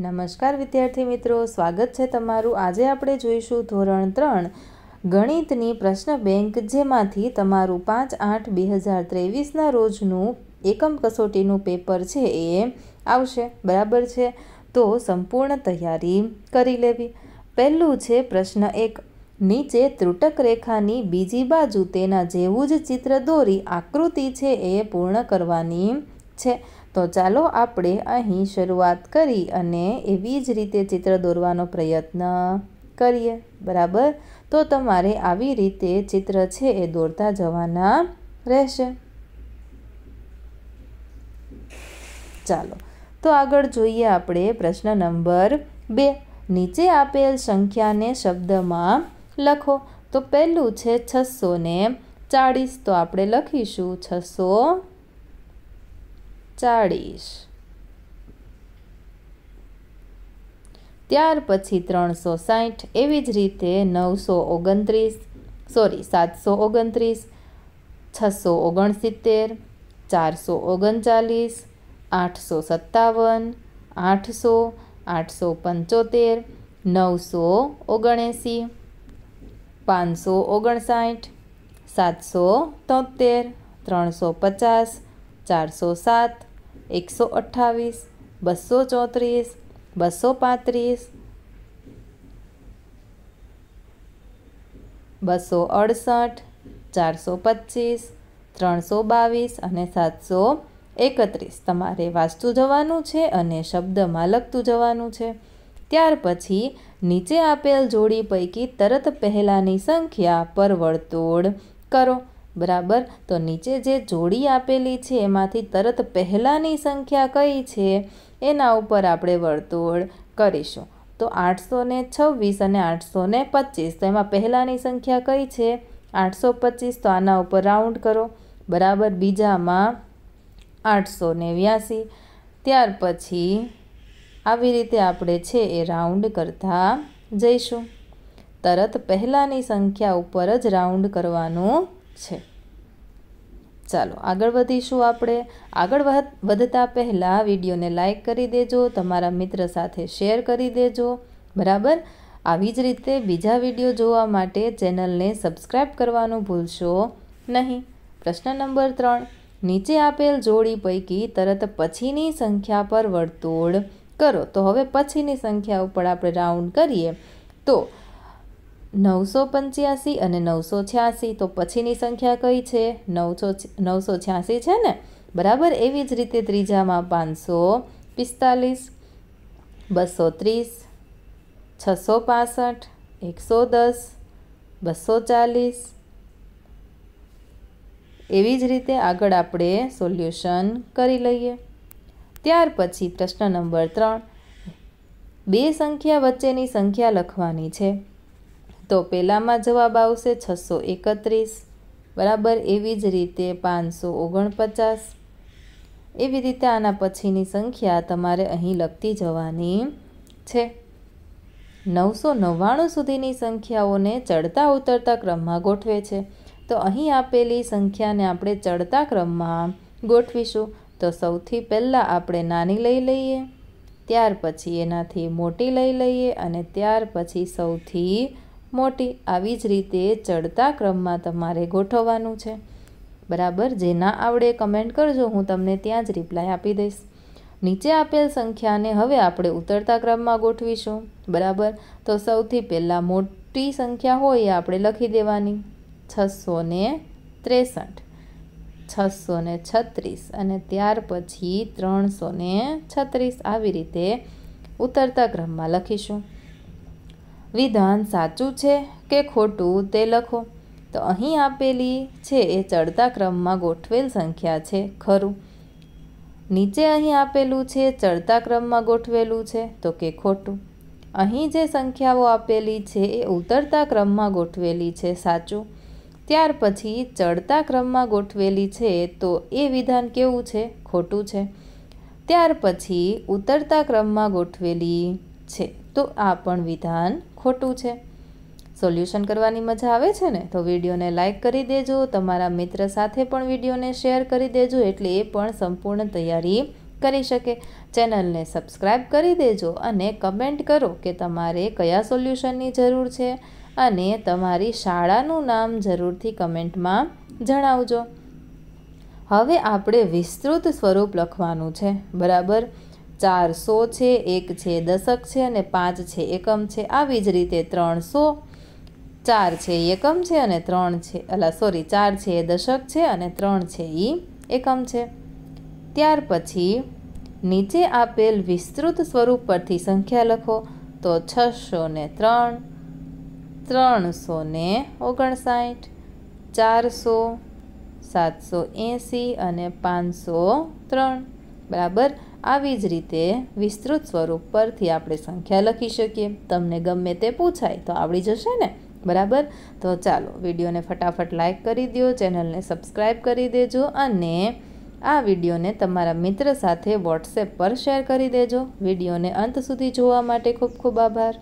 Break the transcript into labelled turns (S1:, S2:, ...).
S1: નમસ્કાર વિદ્યાર્થી મિત્રો સ્વાગત છે તમારું આજે આપણે જોઈશું ધોરણ ત્રણ ગણિતની પ્રશ્ન બેંક જેમાંથી તમારું પાંચ આઠ બે હજાર ત્રેવીસના રોજનું એકમ કસોટીનું પેપર છે એ આવશે બરાબર છે તો સંપૂર્ણ તૈયારી કરી લેવી પહેલું છે પ્રશ્ન એક નીચે ત્રુટક રેખાની બીજી બાજુ તેના જેવું જ ચિત્ર દોરી આકૃતિ છે એ પૂર્ણ કરવાની છે તો ચાલો આપણે અહીં શરૂઆત કરી અને એવી જ રીતે ચિત્ર દોરવાનો પ્રયત્ન કરીએ બરાબર તો તમારે આવી રીતે ચિત્ર છે એ દોરતા જવાના રહેશે ચાલો તો આગળ જોઈએ આપણે પ્રશ્ન નંબર બે નીચે આપેલ સંખ્યાને શબ્દમાં લખો તો પહેલું છે છસો ને ચાળીસ તો આપણે લખીશું છસો ચાળીસ ત્યાર પછી ત્રણસો સાઠ એવી જ રીતે નવસો ઓગણત્રીસ સોરી સાતસો ઓગણત્રીસ છસો ઓગણસિત્તેર ચારસો ઓગણચાલીસ આઠસો સત્તાવન આઠસો આઠસો પંચોતેર નવસો ઓગણએંસી પાંચસો ઓગણસાઠ સાતસો તોતેર ત્રણસો પચાસ ચારસો સાત એકસો અઠ્ઠાવીસ બસો ચોત્રીસ બસો પાંત્રીસ બસો અડસઠ ચારસો પચીસ ત્રણસો બાવીસ અને સાતસો એકત્રીસ તમારે વાંચતું જવાનું છે અને શબ્દમાં લખતું જવાનું છે ત્યાર પછી નીચે આપેલ જોડી પૈકી તરત પહેલાંની સંખ્યા પર વર્તુળ કરો બરાબર તો નીચે જે જોડી આપેલી છે એમાંથી તરત પહેલાંની સંખ્યા કઈ છે એના ઉપર આપણે વર્તુળ કરીશું તો આઠસો ને છવ્વીસ અને આઠસો ને પચીસ તો એમાં પહેલાંની સંખ્યા કઈ છે આઠસો પચીસ તો આના ઉપર રાઉન્ડ કરો બરાબર બીજામાં આઠસો ને ત્યાર પછી આવી રીતે આપણે છે એ રાઉન્ડ કરતા જઈશું તરત પહેલાંની સંખ્યા ઉપર જ રાઉન્ડ કરવાનું છે ચાલો આગળ વધીશું આપણે આગળ વધતા પહેલાં વિડીયોને લાઇક કરી દેજો તમારા મિત્ર સાથે શેર કરી દેજો બરાબર આવી જ રીતે બીજા વિડીયો જોવા માટે ચેનલને સબસ્ક્રાઇબ કરવાનું ભૂલશો નહીં પ્રશ્ન નંબર ત્રણ નીચે આપેલ જોડી પૈકી તરત પછીની સંખ્યા પર વર્તુળ કરો તો હવે પછીની સંખ્યા ઉપર આપણે રાઉન્ડ કરીએ તો નવસો પંચ્યાસી અને નવસો છ્યાસી તો પછીની સંખ્યા કઈ છે નવસો નવસો છ્યાસી છે ને બરાબર એવી જ રીતે ત્રીજામાં પાંચસો પિસ્તાલીસ બસો ત્રીસ છસો પાસઠ એકસો દસ બસો ચાલીસ એવી જ રીતે આગળ આપણે સોલ્યુશન કરી લઈએ ત્યાર પછી પ્રશ્ન નંબર ત્રણ બે સંખ્યા વચ્ચેની સંખ્યા લખવાની છે તો પહેલામાં જવાબ આવશે છસો એકત્રીસ બરાબર એવી જ રીતે પાંચસો ઓગણપચાસ એવી રીતે આના પછીની સંખ્યા તમારે અહીં લખતી જવાની છે નવસો નવ્વાણું સુધીની સંખ્યાઓને ચડતા ઉતરતા ક્રમમાં ગોઠવે છે તો અહીં આપેલી સંખ્યાને આપણે ચડતા ક્રમમાં ગોઠવીશું તો સૌથી પહેલાં આપણે નાની લઈ લઈએ ત્યાર પછી એનાથી મોટી લઈ લઈએ અને ત્યાર પછી સૌથી મોટી આવી જ રીતે ચડતા ક્રમમાં તમારે ગોઠવવાનું છે બરાબર જે ના આવડે કમેન્ટ કરજો હું તમને ત્યાં જ રિપ્લાય આપી દઈશ નીચે આપેલ સંખ્યાને હવે આપણે ઉતરતા ક્રમમાં ગોઠવીશું બરાબર તો સૌથી પહેલાં મોટી સંખ્યા હોય આપણે લખી દેવાની છસો ને ત્રેસઠ છસો ને છત્રીસ અને ત્યાર પછી ત્રણસો ને છત્રીસ આવી રીતે ઉતરતા ક્રમમાં લખીશું વિધાન સાચું છે કે ખોટું તે લખો તો અહીં આપેલી છે એ ચડતા ક્રમમાં ગોઠવેલ સંખ્યા છે ખરું નીચે અહીં આપેલું છે ચડતા ક્રમમાં ગોઠવેલું છે તો કે ખોટું અહીં જે સંખ્યાઓ આપેલી છે એ ઉતરતા ક્રમમાં ગોઠવેલી છે સાચું ત્યાર પછી ચડતા ક્રમમાં ગોઠવેલી છે તો એ વિધાન કેવું છે ખોટું છે ત્યાર પછી ઉતરતા ક્રમમાં ગોઠવેલી છે તો આ પણ વિધાન ખોટું છે સોલ્યુશન કરવાની મજા આવે છે ને તો વિડીયોને લાઇક કરી દેજો તમારા મિત્ર સાથે પણ વિડીયોને શેર કરી દેજો એટલે એ પણ સંપૂર્ણ તૈયારી કરી શકે ચેનલને સબસ્ક્રાઈબ કરી દેજો અને કમેન્ટ કરો કે તમારે કયા સોલ્યુશનની જરૂર છે અને તમારી શાળાનું નામ જરૂરથી કમેન્ટમાં જણાવજો હવે આપણે વિસ્તૃત સ્વરૂપ લખવાનું છે બરાબર ચાર સો છે એક છે દશક છે અને પાંચ છે એકમ છે આવી જ રીતે ત્રણસો ચાર છે એકમ છે અને ત્રણ છે અલા સોરી ચાર છે એ દશક છે અને ત્રણ છે એ એકમ છે ત્યાર પછી નીચે આપેલ વિસ્તૃત સ્વરૂપ પરથી સંખ્યા લખો તો છસો ને ત્રણ ત્રણસો ને ઓગણસાઠ ચારસો સાતસો એંસી અને પાંચસો ત્રણ બરાબર આવી જ રીતે વિસ્તૃત સ્વરૂપ પરથી આપણે સંખ્યા લખી શકીએ તમને ગમે તે પૂછાય તો આવડી જશે ને બરાબર તો ચાલો વિડીયોને ફટાફટ લાઇક કરી દો ચેનલને સબસ્ક્રાઈબ કરી દેજો અને આ વિડીયોને તમારા મિત્ર સાથે વોટ્સએપ પર શેર કરી દેજો વિડીયોને અંત સુધી જોવા માટે ખૂબ ખૂબ આભાર